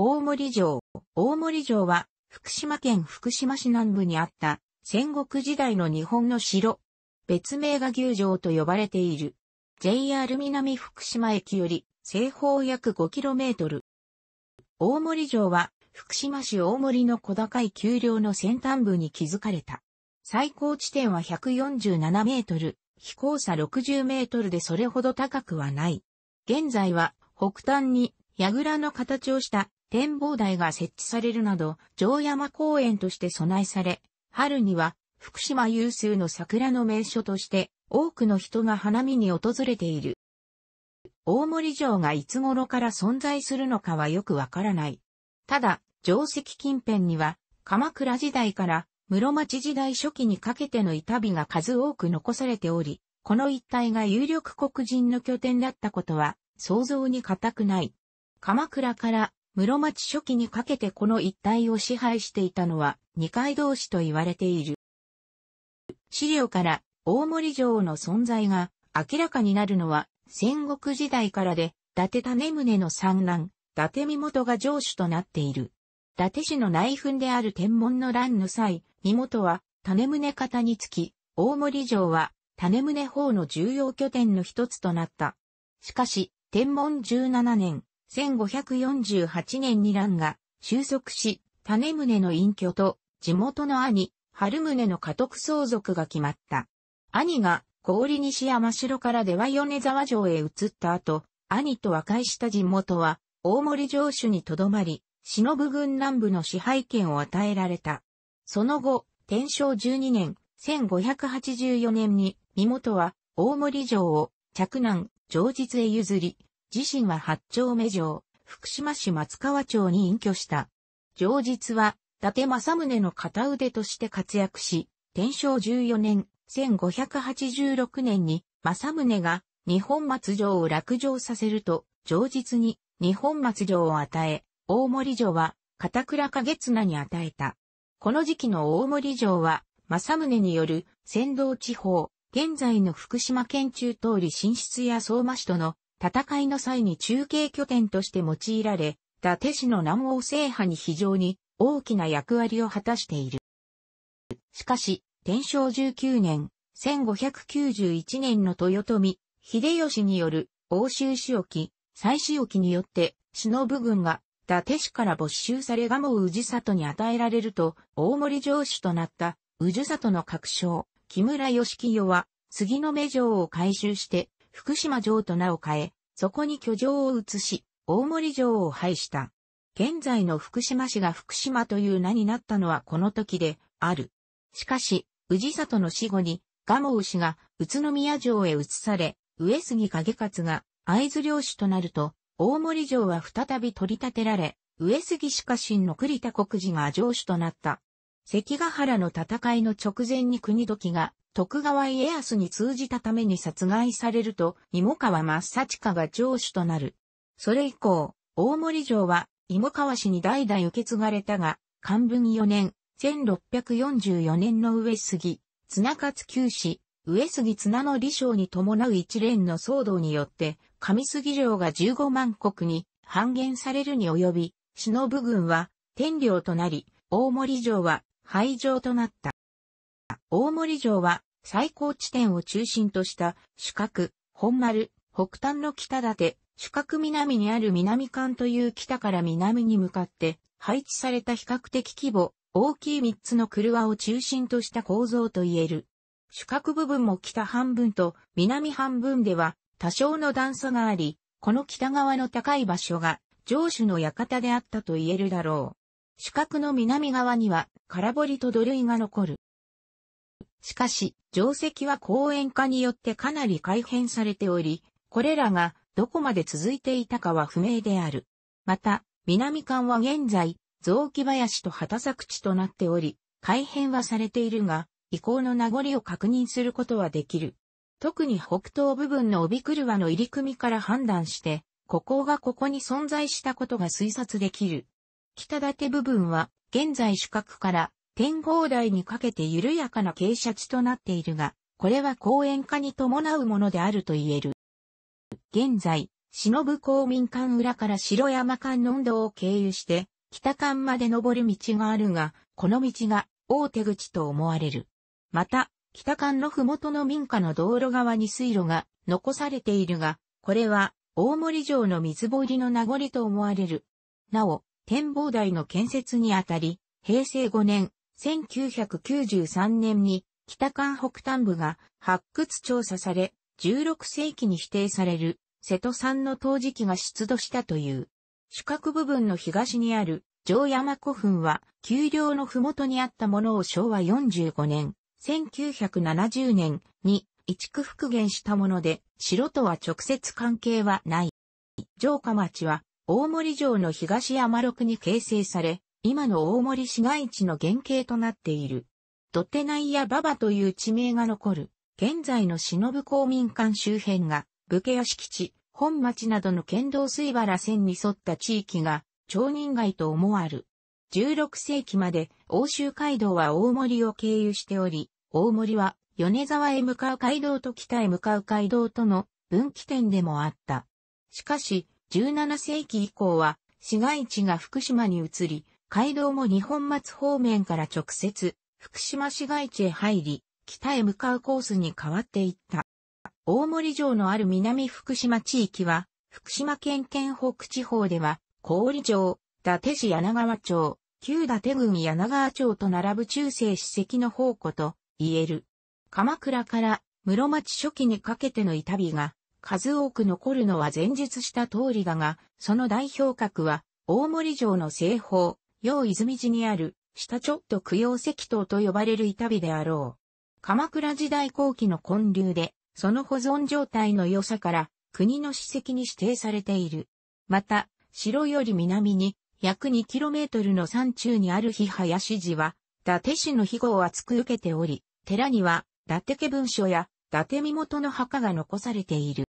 大森城。大森城は、福島県福島市南部にあった戦国時代の日本の城。別名が牛城と呼ばれている。JR 南福島駅より西方約 5km。大森城は福島市大森の小高い丘陵の先端部に築かれた。最高地点は147メートル、飛行差60メートルでそれほど高くはない。現在は北端に櫓の形をした展望台が設置されるなど、城山公園として備えされ、春には福島有数の桜の名所として多くの人が花見に訪れている。大森城がいつ頃から存在するのかはよくわからない。ただ、城石近辺には鎌倉時代から室町時代初期にかけての板火が数多く残されており、この一帯が有力黒人の拠点だったことは想像に難くない。鎌倉から室町初期にかけてこの一帯を支配していたのは二階同士と言われている。資料から大森城の存在が明らかになるのは戦国時代からで、伊達種宗の産卵、伊達身元が城主となっている。伊達氏の内紛である天文の乱の際、身元は種宗方につき、大森城は種宗方の重要拠点の一つとなった。しかし、天文17年、1548年に乱が収束し、種宗の隠居と地元の兄、春宗の家督相続が決まった。兄が氷西山城から出羽米沢城へ移った後、兄と和解した地元は大森城主にとどまり、忍軍南部の支配権を与えられた。その後、天正12年、1584年に、身元は大森城を着難。常実へ譲り、自身は八丁目城、福島市松川町に隠居した。上日は、伊達政宗の片腕として活躍し、天正14年、1586年に、政宗が日本松城を落城させると、上日に日本松城を与え、大森城は片倉月綱に与えた。この時期の大森城は、政宗による仙道地方、現在の福島県中通り進出や相馬市との戦いの際に中継拠点として用いられ、伊達市の南欧制覇に非常に大きな役割を果たしている。しかし、天正19年、1591年の豊臣、秀吉による欧州市沖、再市沖によって、忍軍が伊達市から没収され蒲生氏里に与えられると、大森城主となった氏里の各将、木村義清は、杉の目城を改修して、福島城と名を変え、そこに居城を移し、大森城を廃した。現在の福島市が福島という名になったのはこの時である。しかし、治里の死後に、蒲生氏が宇都宮城へ移され、上杉景勝が会津領主となると、大森城は再び取り立てられ、上杉氏家臣の栗田国寺が城主となった。関ヶ原の戦いの直前に国時が徳川家康に通じたために殺害されると、芋川正親が城主となる。それ以降、大森城は芋川氏に代々受け継がれたが、漢文4年、1644年の上杉、綱勝旧氏、上杉綱の理将に伴う一連の騒動によって、上杉城が15万国に半減されるに及び、忍軍は天領となり、大森城は廃城となった。大森城は最高地点を中心とした主角、本丸、北端の北立、主角南にある南館という北から南に向かって配置された比較的規模、大きい3つの車を中心とした構造と言える。主角部分も北半分と南半分では多少の段差があり、この北側の高い場所が城主の館であったと言えるだろう。四角の南側には空堀と土塁が残る。しかし、定石は公園化によってかなり改変されており、これらがどこまで続いていたかは不明である。また、南館は現在、雑木林と畑作地となっており、改変はされているが、遺構の名残を確認することはできる。特に北東部分の帯車の入り組みから判断して、ここがここに存在したことが推察できる。北建部分は現在主角から天号台にかけて緩やかな傾斜地となっているが、これは公園化に伴うものであると言える。現在、忍公民館裏から白山間の運動を経由して、北館まで登る道があるが、この道が大手口と思われる。また、北館の麓の民家の道路側に水路が残されているが、これは大森城の水堀の名残と思われる。なお、展望台の建設にあたり、平成5年、1993年に北関北端部が発掘調査され、16世紀に指定される瀬戸産の陶磁器が出土したという。主角部分の東にある城山古墳は、丘陵の麓にあったものを昭和45年、1970年に一区復元したもので、城とは直接関係はない。城下町は大森城の東山六に形成され、今の大森市街地の原型となっている。土手内やババという地名が残る、現在の忍公民館周辺が、武家屋敷地、本町などの県道水原線に沿った地域が、町人街と思わる。16世紀まで欧州街道は大森を経由しており、大森は米沢へ向かう街道と北へ向かう街道との分岐点でもあった。しかし、17世紀以降は市街地が福島に移り、街道も日本松方面から直接福島市街地へ入り、北へ向かうコースに変わっていった。大森城のある南福島地域は、福島県県北地方では、郡城、伊達市柳川町、旧伊達郡柳川町と並ぶ中世史跡の宝庫と言える。鎌倉から室町初期にかけての板火が、数多く残るのは前述した通りだが、その代表格は、大森城の西方、陽泉寺にある、下ちょっと供養石塔と呼ばれる板火であろう。鎌倉時代後期の建立で、その保存状態の良さから、国の史跡に指定されている。また、城より南に、約 2km の山中にある日林寺は、伊達市の庇護を厚く受けており、寺には、伊達家文書や伊達身元の墓が残されている。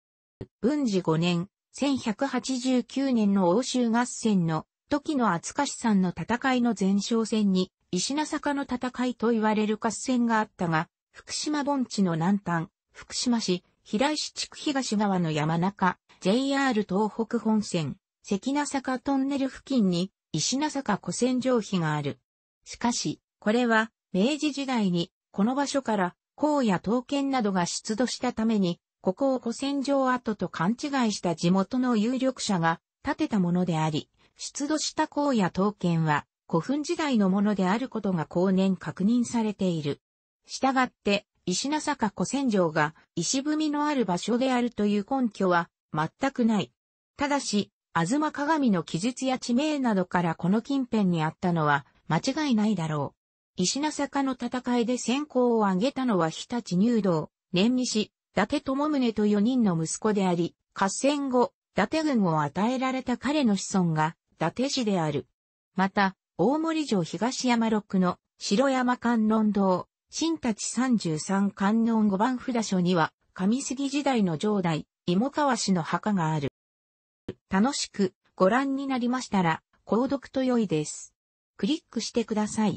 文治5年、1189年の欧州合戦の時の厚しさんの戦いの前哨戦に、石名坂の戦いと言われる合戦があったが、福島盆地の南端、福島市、平石地区東側の山中、JR 東北本線、関名坂トンネル付近に、石名坂古戦場碑がある。しかし、これは、明治時代に、この場所から、荒野刀剣などが出土したために、ここを古戦場跡と勘違いした地元の有力者が建てたものであり、出土した荒野刀剣は古墳時代のものであることが後年確認されている。したがって、石名坂古戦場が石踏みのある場所であるという根拠は全くない。ただし、ま鏡の記述や地名などからこの近辺にあったのは間違いないだろう。石名坂の戦いで先行を挙げたのは日立入道、年西、達智宗と4人の息子であり、合戦後、伊達軍を与えられた彼の子孫が、伊達氏である。また、大森城東山六の城山観音堂、新立三十三観音五番札所には、上杉時代の城代、芋川氏の墓がある。楽しくご覧になりましたら、購読と良いです。クリックしてください。